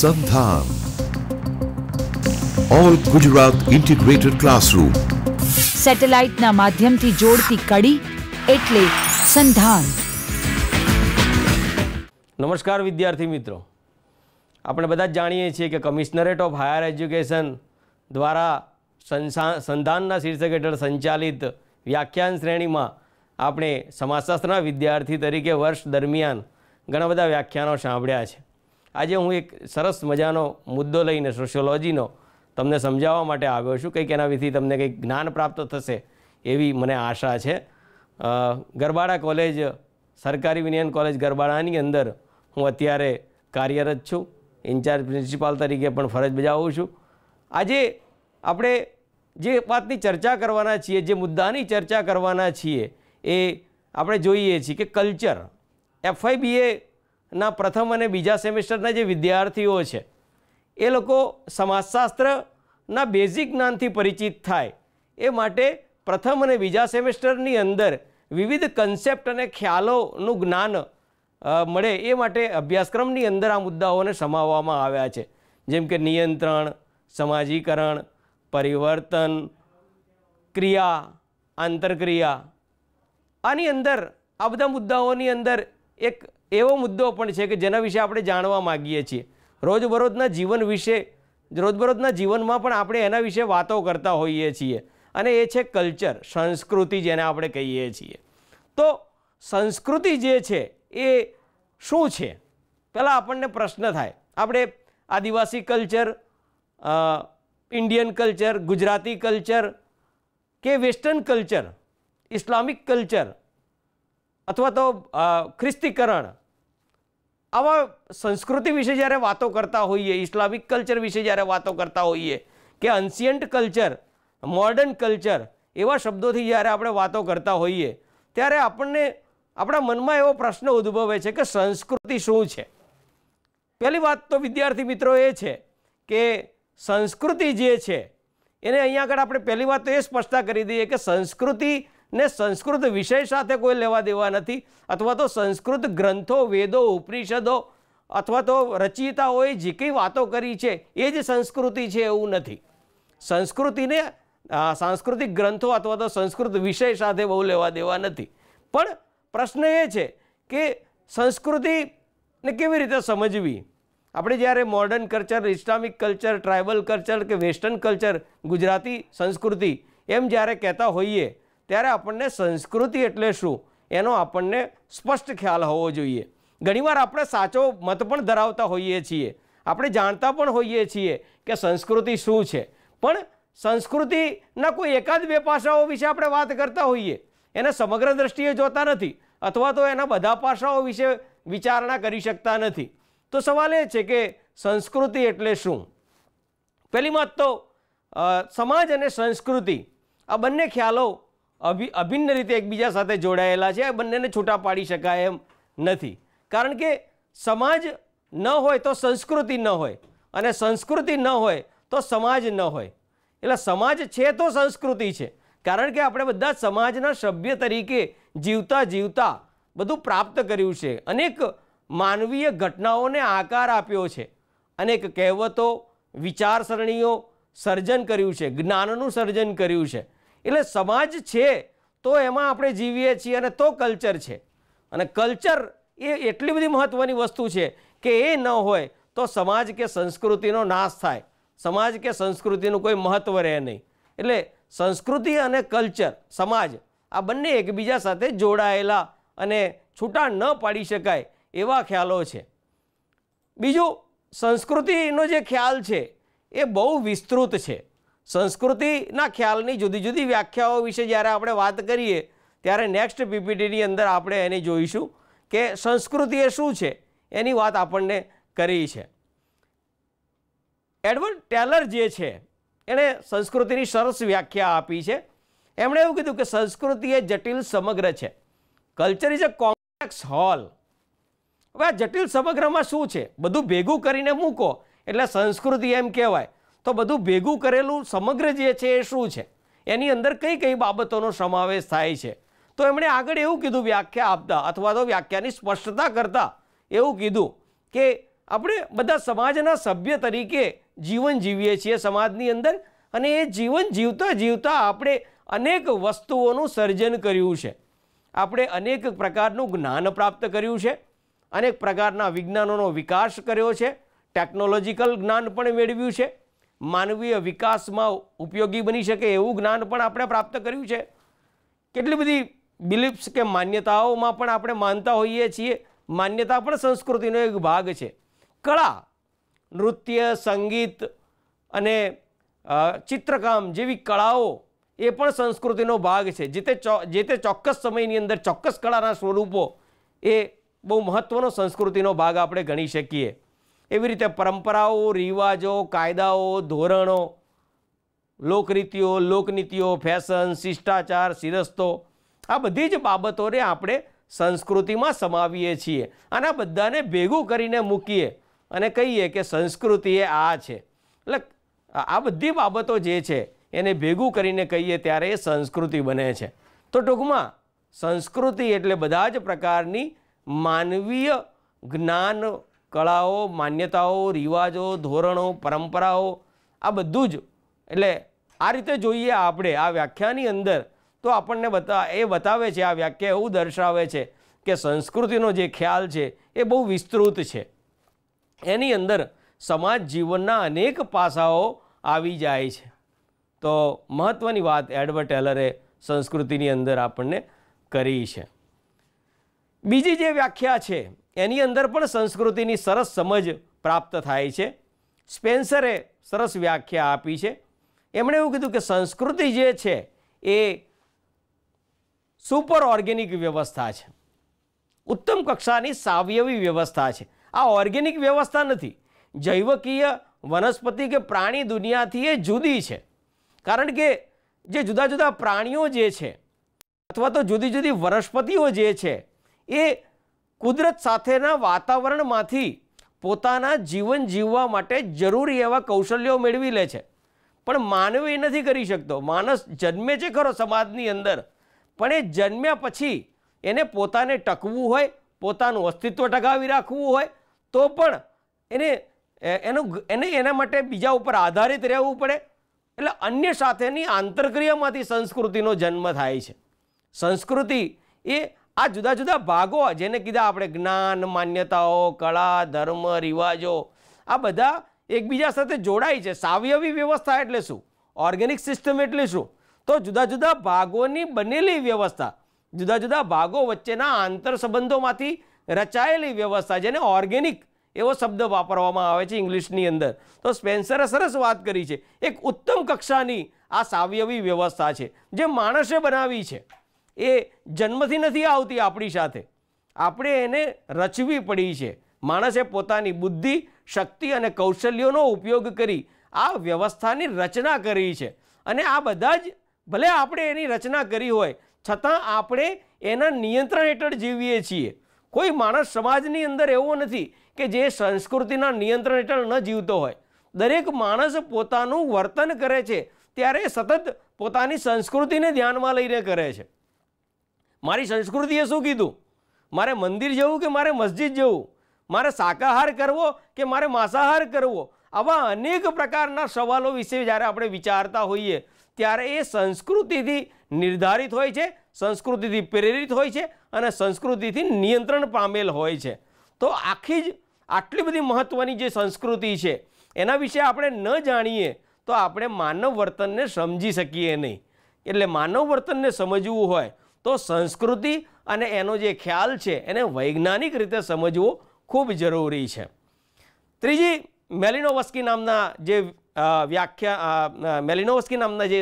સંધાન all Gujarat integrated classroom સેટેલાઇટના માધ્યમથી જોડતી કડી એટલે સંધાન નમસ્કાર વિદ્યાર્થી મિત્રો આપણે બધા જ જાણીએ છીએ કે કમિશનરેટ ઓફ હાયર એજ્યુકેશન દ્વારા સંધાનના શીર્ષક હેઠળ સંચાલિત વ્યાખ્યાન શ્રેણીમાં આપણે સમાજશાસ્ત્રના વિદ્યાર્થી તરીકે વર્ષ દરમિયાન ઘણા બધા વ્યાખ્યાનો સાંભળ્યા છે આજે હું એક સરસ મજાનો મુદ્દો લઈને સોશિયોલોજીનો તમને સમજાવવા માટે આવ્યો છું કંઈક એના વિથી તમને કંઈક જ્ઞાન પ્રાપ્ત થશે એવી મને આશા છે ગરબાડા કોલેજ સરકારી વિનયન કોલેજ ગરબાડાની અંદર હું અત્યારે કાર્યરત છું ઇન્ચાર્જ પ્રિન્સિપાલ તરીકે પણ ફરજ બજાવું છું આજે આપણે જે વાતની ચર્ચા કરવાના છીએ જે મુદ્દાની ચર્ચા કરવાના છીએ એ આપણે જોઈએ છીએ કે કલ્ચર એફઆઈબીએ ના પ્રથમ અને બીજા સેમેસ્ટરના જે વિદ્યાર્થીઓ છે એ લોકો સમાજશાસ્ત્રના બેઝિક જ્ઞાનથી પરિચિત થાય એ માટે પ્રથમ અને બીજા સેમેસ્ટરની અંદર વિવિધ કન્સેપ્ટ અને ખ્યાલોનું જ્ઞાન મળે એ માટે અભ્યાસક્રમની અંદર આ મુદ્દાઓને સમાવવામાં આવ્યા છે જેમ કે નિયંત્રણ સમાજીકરણ પરિવર્તન ક્રિયા આંતરક્રિયા આની અંદર આ બધા મુદ્દાઓની અંદર એક એવો મુદ્દો પણ છે કે જેના વિશે આપણે જાણવા માગીએ છીએ રોજબરોજના જીવન વિશે રોજબરોજના જીવનમાં પણ આપણે એના વિશે વાતો કરતા હોઈએ છીએ અને એ છે કલ્ચર સંસ્કૃતિ જેને આપણે કહીએ છીએ તો સંસ્કૃતિ જે છે એ શું છે પહેલાં આપણને પ્રશ્ન થાય આપણે આદિવાસી culture Indian culture Gujarati culture કે વેસ્ટર્ન કલ્ચર ઇસ્લામિક કલ્ચર અથવા તો ખ્રિસ્તીકરણ આવા સંસ્કૃતિ વિશે જ્યારે વાતો કરતા હોઈએ ઇસ્લામિક કલ્ચર વિશે જ્યારે વાતો કરતા હોઈએ કે અન્સિયન્ટ કલ્ચર મોડર્ન કલ્ચર એવા શબ્દોથી જ્યારે આપણે વાતો કરતા હોઈએ ત્યારે આપણને આપણા મનમાં એવો પ્રશ્ન ઉદ્ભવે છે કે સંસ્કૃતિ શું છે પહેલી વાત તો વિદ્યાર્થી મિત્રો એ છે કે સંસ્કૃતિ જે છે એને અહીંયા આગળ આપણે પહેલી વાત તો એ સ્પષ્ટતા કરી દઈએ કે સંસ્કૃતિ ને સંસ્કૃત વિષય સાથે કોઈ લેવા દેવા નથી અથવા તો સંસ્કૃત ગ્રંથો વેદો ઉપનિષદો અથવા તો રચિતાઓએ જે કંઈ વાતો કરી છે એ જ સંસ્કૃતિ છે એવું નથી સંસ્કૃતિને સાંસ્કૃતિક ગ્રંથો અથવા તો સંસ્કૃત વિષય સાથે બહુ લેવા દેવા નથી પણ પ્રશ્ન એ છે કે સંસ્કૃતિને કેવી રીતે સમજવી આપણે જ્યારે modern culture Islamic culture tribal culture કે વેસ્ટર્ન કલ્ચર ગુજરાતી સંસ્કૃતિ એમ જ્યારે કહેતા હોઈએ ત્યારે આપણને સંસ્કૃતિ એટલે શું એનો આપણને સ્પષ્ટ ખ્યાલ હોવો જોઈએ ઘણીવાર આપણે સાચો મત પણ ધરાવતા હોઈએ છીએ આપણે જાણતા પણ હોઈએ છીએ કે સંસ્કૃતિ શું છે પણ સંસ્કૃતિના કોઈ એકાદ બે પાસાઓ વિશે આપણે વાત કરતા હોઈએ એને સમગ્ર દ્રષ્ટિએ જોતા નથી અથવા તો એના બધા પાસાઓ વિશે વિચારણા કરી શકતા નથી તો સવાલ એ છે કે સંસ્કૃતિ એટલે શું પહેલી વાત તો સમાજ અને સંસ્કૃતિ આ બંને ખ્યાલો અભિ અભિન્ન રીતે એકબીજા સાથે જોડાયેલા છે આ બંનેને છૂટા પાડી શકાય એમ નથી કારણ કે સમાજ ન હોય તો સંસ્કૃતિ ન હોય અને સંસ્કૃતિ ન હોય તો સમાજ ન હોય એટલે સમાજ છે તો સંસ્કૃતિ છે કારણ કે આપણે બધા સમાજના સભ્ય તરીકે જીવતા જીવતા બધું પ્રાપ્ત કર્યું છે અનેક માનવીય ઘટનાઓને આકાર આપ્યો છે અનેક કહેવતો વિચારસરણીઓ સર્જન કર્યું છે જ્ઞાનનું સર્જન કર્યું છે એટલે સમાજ છે તો એમાં આપણે જીવીએ છીએ અને તો કલ્ચર છે અને કલ્ચર એ એટલી બધી મહત્ત્વની વસ્તુ છે કે એ ન હોય તો સમાજ કે સંસ્કૃતિનો નાશ થાય સમાજ કે સંસ્કૃતિનું કોઈ મહત્ત્વ રહે નહીં એટલે સંસ્કૃતિ અને કલ્ચર સમાજ આ બંને એકબીજા સાથે જોડાયેલા અને છૂટા ન પાડી શકાય એવા ખ્યાલો છે બીજું સંસ્કૃતિનો જે ખ્યાલ છે એ બહુ વિસ્તૃત છે સંસ્કૃતિના ખ્યાલની જુદી જુદી વ્યાખ્યાઓ વિશે જ્યારે આપણે વાત કરીએ ત્યારે નેક્સ્ટ પીપીટીની અંદર આપણે એને જોઈશું કે સંસ્કૃતિ એ શું છે એની વાત આપણને કરી છે એડવર્ડ ટેલર જે છે એણે સંસ્કૃતિની સરસ વ્યાખ્યા આપી છે એમણે એવું કીધું કે સંસ્કૃતિ એ જટિલ સમગ્ર છે culture is a complex whole હવે આ જટિલ સમગ્રમાં શું છે બધું ભેગું કરીને મૂકો એટલે સંસ્કૃતિ એમ કહેવાય તો બધું ભેગું કરેલું સમગ્ર જે છે એ શું છે એની અંદર કઈ કઈ બાબતોનો સમાવેશ થાય છે તો એમણે આગળ એવું કીધું વ્યાખ્યા આપતા અથવા તો વ્યાખ્યાની સ્પષ્ટતા કરતા એવું કીધું કે આપણે બધા સમાજના સભ્ય તરીકે જીવન જીવીએ છીએ સમાજની અંદર અને એ જીવન જીવતા જીવતા આપણે અનેક વસ્તુઓનું સર્જન કર્યું છે આપણે અનેક પ્રકારનું જ્ઞાન પ્રાપ્ત કર્યું છે અનેક પ્રકારના વિજ્ઞાનોનો વિકાસ કર્યો છે ટેકનોલોજીકલ જ્ઞાન પણ મેળવ્યું છે માનવીય વિકાસમાં ઉપયોગી બની શકે એવું જ્ઞાન પણ આપણે પ્રાપ્ત કર્યું છે કેટલી બધી બિલીફ્સ કે માન્યતાઓમાં પણ આપણે માનતા હોઈએ છીએ માન્યતા પણ સંસ્કૃતિનો એક ભાગ છે કળા નૃત્ય સંગીત અને ચિત્રકામ જેવી કળાઓ એ પણ સંસ્કૃતિનો ભાગ છે જે તે જે તે ચોક્કસ સમયની અંદર ચોક્કસ કળાના સ્વરૂપો એ બહુ મહત્ત્વનો સંસ્કૃતિનો ભાગ આપણે ગણી શકીએ એવી રીતે પરંપરાઓ રિવાજો કાયદાઓ ધોરણો લોકરીતિઓ લોકનીતિઓ ફેશન શિષ્ટાચાર શિરસ્તો આ બધી જ બાબતોને આપણે સંસ્કૃતિમાં સમાવીએ છીએ અને આ બધાને ભેગું કરીને મૂકીએ અને કહીએ કે સંસ્કૃતિ એ આ છે એટલે આ બધી બાબતો જે છે એને ભેગું કરીને કહીએ ત્યારે એ સંસ્કૃતિ બને છે તો ટૂંકમાં સંસ્કૃતિ એટલે બધા જ પ્રકારની માનવીય જ્ઞાન કળાઓ માન્યતાઓ રિવાજો ધોરણો પરંપરાઓ આ બધું જ એટલે આ રીતે જોઈએ આપણે આ વ્યાખ્યાની અંદર તો આપણને બતા એ બતાવે છે આ વ્યાખ્યા એવું દર્શાવે છે કે સંસ્કૃતિનો જે ખ્યાલ છે એ બહુ વિસ્તૃત છે એની અંદર સમાજ જીવનના અનેક પાસાઓ આવી જાય છે તો મહત્ત્વની વાત એડવર્ટ ટેલરે સંસ્કૃતિની અંદર આપણને કરી છે બીજી જે વ્યાખ્યા છે એની અંદર પણ સંસ્કૃતિની સરસ સમજ પ્રાપ્ત થાય છે સ્પેન્સરે સરસ વ્યાખ્યા આપી છે એમણે એવું કીધું કે સંસ્કૃતિ જે છે એ સુપર ઓર્ગેનિક વ્યવસ્થા છે ઉત્તમ કક્ષાની સાવયવી વ્યવસ્થા છે આ ઓર્ગેનિક વ્યવસ્થા નથી જૈવકીય વનસ્પતિ કે પ્રાણી દુનિયાથી એ જુદી છે કારણ કે જે જુદા જુદા પ્રાણીઓ જે છે અથવા તો જુદી જુદી વનસ્પતિઓ જે છે એ કુદરત સાથેના વાતાવરણમાંથી પોતાના જીવન જીવવા માટે જરૂરી એવા કૌશલ્યો મેળવી લે છે પણ માનવ એ નથી કરી શકતો માણસ જન્મે છે ખરો સમાજની અંદર પણ એ જન્મ્યા પછી એને પોતાને ટકવું હોય પોતાનું અસ્તિત્વ ટકાવી રાખવું હોય તો પણ એને એનું એને એના માટે બીજા ઉપર આધારિત રહેવું પડે એટલે અન્ય સાથેની આંતરક્રિયામાંથી સંસ્કૃતિનો જન્મ થાય છે સંસ્કૃતિ એ આ જુદા જુદા ભાગો જેને કીધા આપણે જ્ઞાન માન્યતાઓ કળા ધર્મ રિવાજો આ બધા એકબીજા સાથે જોડાય છે સાવયવી વ્યવસ્થા એટલે શું ઓર્ગેનિક સિસ્ટમ એટલે શું તો જુદા જુદા ભાગોની બનેલી વ્યવસ્થા જુદા જુદા ભાગો વચ્ચેના આંતર સંબંધોમાંથી રચાયેલી વ્યવસ્થા જેને ઓર્ગેનિક એવો શબ્દ વાપરવામાં આવે છે ઇંગ્લિશની અંદર તો સ્પેન્સરે સરસ વાત કરી છે એક ઉત્તમ કક્ષાની આ સાવયવી વ્યવસ્થા છે જે માણસે બનાવી છે એ જન્મથી નથી આવતી આપણી સાથે આપણે એને રચવી પડી છે માણસે પોતાની બુદ્ધિ શક્તિ અને કૌશલ્યોનો ઉપયોગ કરી આ વ્યવસ્થાની રચના કરી છે અને આ બધા જ ભલે આપણે એની રચના કરી હોય છતાં આપણે એના નિયંત્રણ હેઠળ જીવીએ છીએ કોઈ માણસ સમાજની અંદર એવો નથી કે જે સંસ્કૃતિના નિયંત્રણ હેઠળ ન જીવતો હોય દરેક માણસ પોતાનું વર્તન કરે છે ત્યારે સતત પોતાની સંસ્કૃતિને ધ્યાનમાં લઈને કરે છે મારી સંસ્કૃતિએ શું કીધું મારે મંદિર જવું કે મારે મસ્જિદ જવું મારે શાકાહાર કરવો કે મારે માંસાહાર કરવો આવા અનેક પ્રકારના સવાલો વિશે જ્યારે આપણે વિચારતા હોઈએ ત્યારે એ સંસ્કૃતિથી નિર્ધારિત હોય છે સંસ્કૃતિથી પ્રેરિત હોય છે અને સંસ્કૃતિથી નિયંત્રણ પામેલ હોય છે તો આખી જ આટલી બધી મહત્ત્વની જે સંસ્કૃતિ છે એના વિશે આપણે ન જાણીએ તો આપણે માનવ વર્તનને સમજી શકીએ નહીં એટલે માનવ વર્તનને સમજવું હોય તો સંસ્કૃતિ અને એનો જે ખ્યાલ છે એને વૈજ્ઞાનિક રીતે સમજવો ખૂબ જરૂરી છે ત્રીજી મેલિનોવસ્કી નામના જે વ્યાખ્યા મેલિનોવસ્કી નામના જે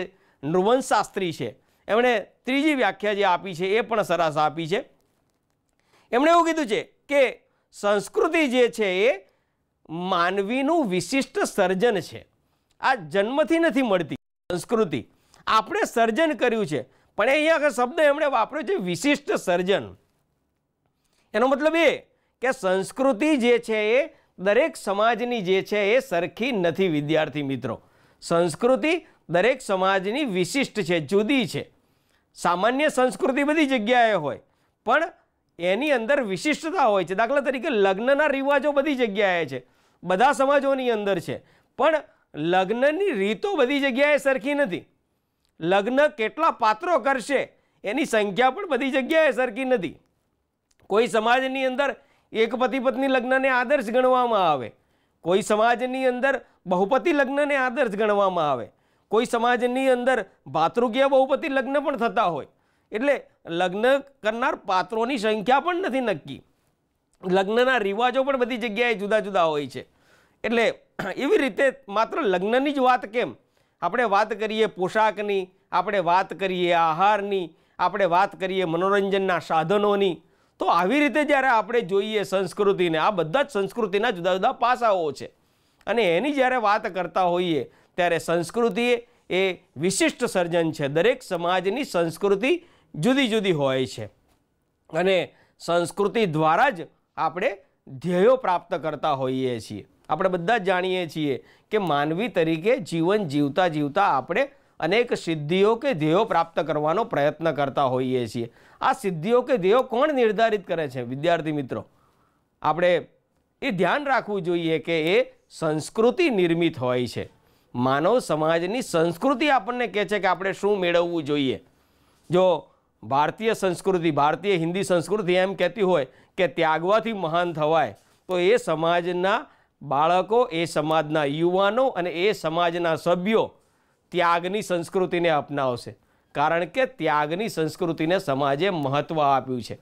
નૃવંશશાસ્ત્રી છે એમણે ત્રીજી વ્યાખ્યા જે આપી છે એ પણ સરસ આપી છે એમણે એવું કીધું છે કે સંસ્કૃતિ જે છે એ માનવીનું વિશિષ્ટ સર્જન છે આ જન્મથી નથી મળતી સંસ્કૃતિ આપણે સર્જન કર્યું છે પણ અહીંયા શબ્દ એમણે વાપર્યો છે વિશિષ્ટ સર્જન એનો મતલબ એ કે સંસ્કૃતિ જે છે એ દરેક સમાજની જે છે એ સરખી નથી વિદ્યાર્થી મિત્રો સંસ્કૃતિ દરેક સમાજની વિશિષ્ટ છે જુદી છે સામાન્ય સંસ્કૃતિ બધી જગ્યાએ હોય પણ એની અંદર વિશિષ્ટતા હોય છે દાખલા તરીકે લગ્નના રિવાજો બધી જગ્યાએ છે બધા સમાજોની અંદર છે પણ લગ્નની રીતો બધી જગ્યાએ સરખી નથી લગ્ન કેટલા પાત્રો કરશે એની સંખ્યા પણ બધી જગ્યાએ સરખી નથી કોઈ સમાજની અંદર એક પતિ પત્ની લગ્નને આદર્શ ગણવામાં આવે કોઈ સમાજની અંદર બહુપતિ લગ્નને આદર્શ ગણવામાં આવે કોઈ સમાજની અંદર ભાતૃકીય બહુપતિ લગ્ન પણ થતા હોય એટલે લગ્ન કરનાર પાત્રોની સંખ્યા પણ નથી નક્કી લગ્નના રિવાજો પણ બધી જગ્યાએ જુદા જુદા હોય છે એટલે એવી રીતે માત્ર લગ્નની જ વાત કેમ આપણે વાત કરીએ પોશાકની આપણે વાત કરીએ આહારની આપણે વાત કરીએ મનોરંજનના સાધનોની તો આવી રીતે જ્યારે આપણે જોઈએ સંસ્કૃતિને આ બધા જ સંસ્કૃતિના જુદા જુદા પાસાઓ છે અને એની જ્યારે વાત કરતા હોઈએ ત્યારે સંસ્કૃતિ એ વિશિષ્ટ સર્જન છે દરેક સમાજની સંસ્કૃતિ જુદી જુદી હોય છે અને સંસ્કૃતિ દ્વારા જ આપણે ધ્યેયો પ્રાપ્ત કરતા હોઈએ છીએ આપણે બધા જ જાણીએ છીએ કે માનવી તરીકે જીવન જીવતા જીવતા આપણે અનેક સિદ્ધિઓ કે ધ્યેયો પ્રાપ્ત કરવાનો પ્રયત્ન કરતા હોઈએ છીએ આ સિદ્ધિઓ કે ધ્યેયો કોણ નિર્ધારિત કરે છે વિદ્યાર્થી મિત્રો આપણે એ ધ્યાન રાખવું જોઈએ કે એ સંસ્કૃતિ નિર્મિત હોય છે માનવ સમાજની સંસ્કૃતિ આપણને કહે છે કે આપણે શું મેળવવું જોઈએ જો ભારતીય સંસ્કૃતિ ભારતીય હિન્દી સંસ્કૃતિ એમ કહેતી હોય કે ત્યાગવાથી મહાન થવાય તો એ સમાજના બાળકો એ સમાજના યુવાનો અને એ સમાજના સભ્યો ત્યાગની સંસ્કૃતિને અપનાવશે કારણ કે ત્યાગની સંસ્કૃતિને સમાજે મહત્ત્વ આપ્યું છે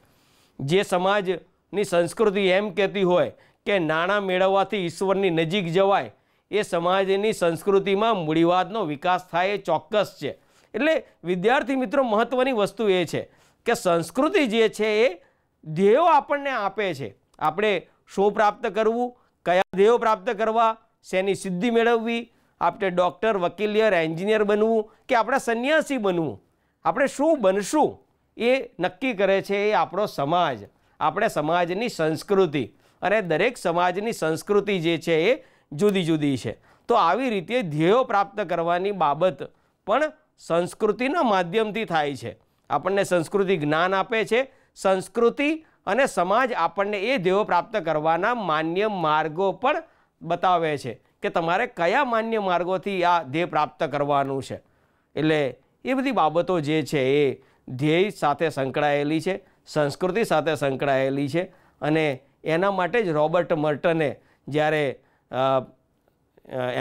જે સમાજની સંસ્કૃતિ એમ કહેતી હોય કે નાણાં મેળવવાથી ઈશ્વરની નજીક જવાય એ સમાજની સંસ્કૃતિમાં મૂડીવાદનો વિકાસ થાય એ ચોક્કસ છે એટલે વિદ્યાર્થી મિત્રો મહત્ત્વની વસ્તુ એ છે કે સંસ્કૃતિ જે છે એ ધ્યેયો આપણને આપે છે આપણે શું પ્રાપ્ત કરવું કયા ધ્યેયો પ્રાપ્ત કરવા શેની સિદ્ધિ મેળવવી આપણે ડૉક્ટર વકીલિયર એન્જિનિયર બનવું કે આપણે સંન્યાસી બનવું આપણે શું બનશું એ નક્કી કરે છે એ આપણો સમાજ આપણે સમાજની સંસ્કૃતિ અને દરેક સમાજની સંસ્કૃતિ જે છે એ જુદી જુદી છે તો આવી રીતે ધ્યેયો પ્રાપ્ત કરવાની બાબત પણ સંસ્કૃતિના માધ્યમથી થાય છે આપણને સંસ્કૃતિ જ્ઞાન આપે છે સંસ્કૃતિ અને સમાજ આપણને એ ધ્યેયો પ્રાપ્ત કરવાના માન્ય માર્ગો પણ બતાવે છે કે તમારે કયા માન્ય માર્ગોથી આ ધ્યેય પ્રાપ્ત કરવાનું છે એટલે એ બધી બાબતો જે છે એ ધ્યેય સાથે સંકળાયેલી છે સંસ્કૃતિ સાથે સંકળાયેલી છે અને એના માટે જ રોબર્ટ મર્ટને જ્યારે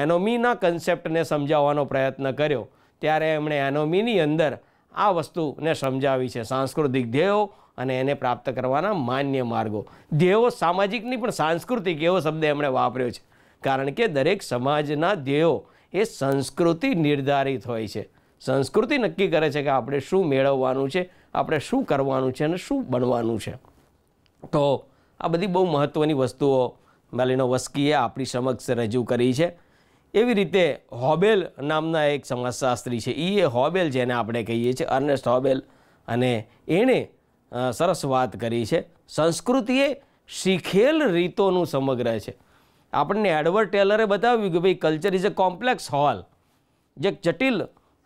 એનોમીના કન્સેપ્ટને સમજાવવાનો પ્રયત્ન કર્યો ત્યારે એમણે એનોમીની અંદર આ વસ્તુને સમજાવી છે સાંસ્કૃતિક ધ્યેયો અને એને પ્રાપ્ત કરવાના માન્ય માર્ગો ધ્યેયો સામાજિક નહીં પણ સાંસ્કૃતિક એવો શબ્દ એમણે વાપર્યો છે કારણ કે દરેક સમાજના ધ્યેયો એ સંસ્કૃતિ નિર્ધારિત હોય છે સંસ્કૃતિ નક્કી કરે છે કે આપણે શું મેળવવાનું છે આપણે શું કરવાનું છે અને શું બનવાનું છે તો આ બધી બહુ મહત્ત્વની વસ્તુઓ મેલિનો વસ્કીએ આપણી સમક્ષ રજૂ કરી છે એવી રીતે હોબેલ નામના એક સમાજશાસ્ત્રી છે એ હોબેલ જેને આપણે કહીએ છીએ અર્નેસ્ટ હોબેલ અને એણે સરસ વાત કરી છે સંસ્કૃતિએ શીખેલ રીતોનું સમગ્ર છે આપણને એડવર્ડ ટેલરે બતાવ્યું કે ભાઈ culture is a complex whole જે જટિલ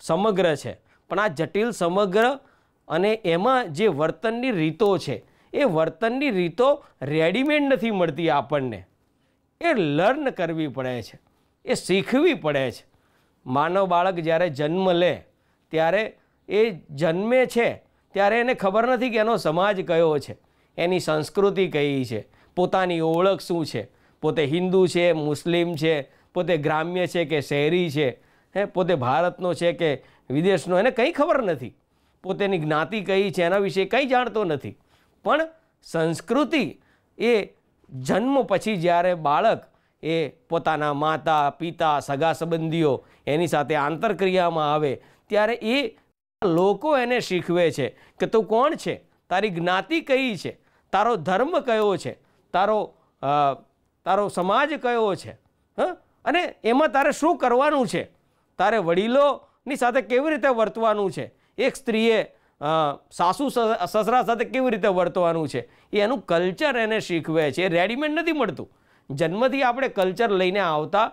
સમગ્ર છે પણ આ જટિલ સમગ્ર અને એમાં જે વર્તનની રીતો છે એ વર્તનની રીતો રેડીમેડ નથી મળતી આપણને એ લર્ન કરવી પડે છે એ શીખવી પડે છે માનવ બાળક જ્યારે જન્મ લે ત્યારે એ જન્મે છે ત્યારે એને ખબર નથી કે એનો સમાજ કયો છે એની સંસ્કૃતિ કઈ છે પોતાની ઓળખ શું છે પોતે હિન્દુ છે મુસ્લિમ છે પોતે ગ્રામ્ય છે કે શહેરી છે હે પોતે ભારતનો છે કે વિદેશનો એને કંઈ ખબર નથી પોતેની જ્ઞાતિ કઈ છે એના વિશે કંઈ જાણતો નથી પણ સંસ્કૃતિ એ જન્મ પછી જ્યારે બાળક એ પોતાના માતા પિતા સગા સંબંધીઓ એની સાથે આંતરક્રિયામાં આવે ત્યારે એ લોકો એને શીખવે છે કે તું કોણ છે તારી જ્ઞાતિ કઈ છે તારો ધર્મ કયો છે તારો તારો સમાજ કયો છે હ અને એમાં તારે શું કરવાનું છે તારે વડીલોની સાથે કેવી રીતે વર્તવાનું છે એક સ્ત્રીએ સાસુ સસરા સાથે કેવી રીતે વર્તવાનું છે એનું કલ્ચર એને શીખવે છે એ રેડીમેડ નથી મળતું જન્મથી આપણે કલ્ચર લઈને આવતા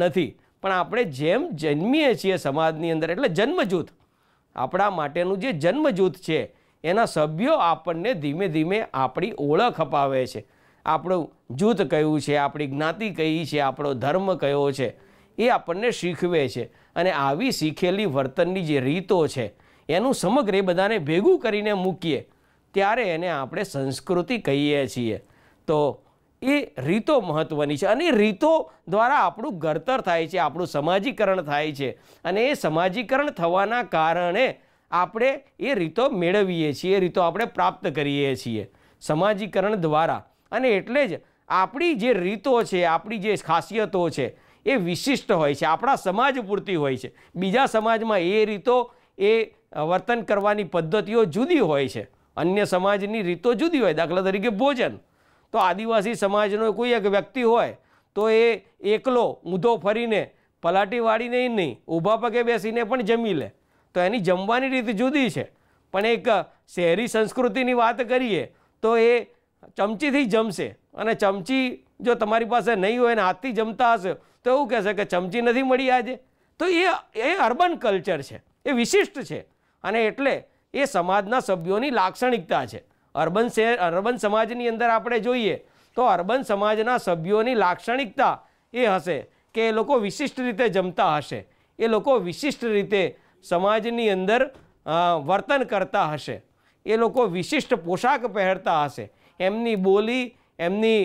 નથી પણ આપણે જેમ જન્મીએ છીએ સમાજની અંદર એટલે જન્મજૂથ આપણા માટેનું જે જન્મજૂથ છે એના સભ્યો આપણને ધીમે ધીમે આપણી ઓળખ અપાવે છે આપણું જૂથ કયું છે આપણી જ્ઞાતિ કઈ છે આપણો ધર્મ કયો છે એ આપણને શીખવે છે અને આવી શીખેલી વર્તનની જે રીતો છે એનું સમગ્ર એ બધાને ભેગું કરીને મૂકીએ ત્યારે એને આપણે સંસ્કૃતિ કહીએ છીએ તો એ રીતો મહત્ત્વની છે અને રીતો દ્વારા આપણું ઘડતર થાય છે આપણું સમાજીકરણ થાય છે અને એ સમાજીકરણ થવાના કારણે આપણે એ રીતો મેળવીએ છીએ એ રીતો આપણે પ્રાપ્ત કરીએ છીએ સમાજીકરણ દ્વારા અને એટલે જ આપણી જે રીતો છે આપણી જે ખાસિયતો છે એ વિશિષ્ટ હોય છે આપણા સમાજ પૂરતી હોય છે બીજા સમાજમાં એ રીતો એ વર્તન કરવાની પદ્ધતિઓ જુદી હોય છે અન્ય સમાજની રીતો જુદી હોય દાખલા તરીકે ભોજન તો આદિવાસી સમાજનો કોઈ એક વ્યક્તિ હોય તો એ એકલો ઊંધો ફરીને પલાટી વાળીને નહીં ઊભા પગે બેસીને પણ જમી લે તો એની જમવાની રીત જુદી છે પણ એક શહેરી સંસ્કૃતિની વાત કરીએ તો એ ચમચીથી જમશે અને ચમચી જો તમારી પાસે નહીં હોય અને હાથથી જમતા હશે તો એવું કહેશે કે ચમચી નથી મળી આજે તો એ એ અર્બન કલ્ચર છે એ વિશિષ્ટ છે અને એટલે એ સમાજના સભ્યોની લાક્ષણિકતા છે અર્બન શહેર અર્બન સમાજની અંદર આપણે જોઈએ તો અર્બન સમાજના સભ્યોની લાક્ષણિકતા એ હશે કે એ લોકો વિશિષ્ટ રીતે જમતા હશે એ લોકો વિશિષ્ટ રીતે સમાજની અંદર વર્તન કરતા હશે એ લોકો વિશિષ્ટ પોશાક પહેરતા હશે એમની બોલી એમની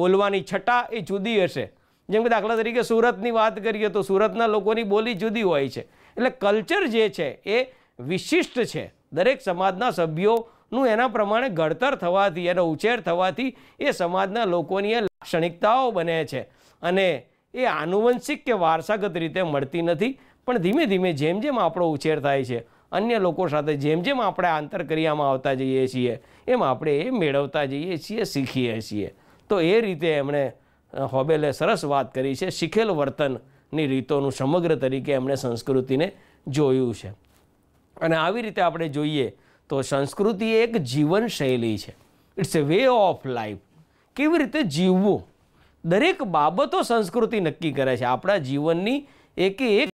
બોલવાની છટા એ જુદી હશે જેમ કે દાખલા તરીકે સુરતની વાત કરીએ તો સુરતના લોકોની બોલી જુદી હોય છે એટલે કલ્ચર જે છે એ વિશિષ્ટ છે દરેક સમાજના સભ્યો નું એના પ્રમાણે ઘડતર થવાથી એનો ઉછેર થવાથી એ સમાજના લોકોની એ લાક્ષણિકતાઓ બને છે અને એ આનુવંશિક કે વારસાગત રીતે મળતી નથી પણ ધીમે ધીમે જેમ જેમ આપણો ઉછેર થાય છે અન્ય લોકો સાથે જેમ જેમ આપણે આંતરક્રિયામાં આવતા જઈએ છીએ એમ આપણે એ મેળવતા જઈએ છીએ શીખીએ છીએ તો એ રીતે એમણે હોબેલે સરસ વાત કરી છે શીખેલ વર્તનની રીતોનું સમગ્ર તરીકે એમણે સંસ્કૃતિને જોયું છે અને આવી રીતે આપણે જોઈએ તો સંસ્કૃતિ એક જીવનશૈલી છે it's a way of life કેવી રીતે જીવવું દરેક બાબતો સંસ્કૃતિ નક્કી કરે છે આપણા જીવનની એક એક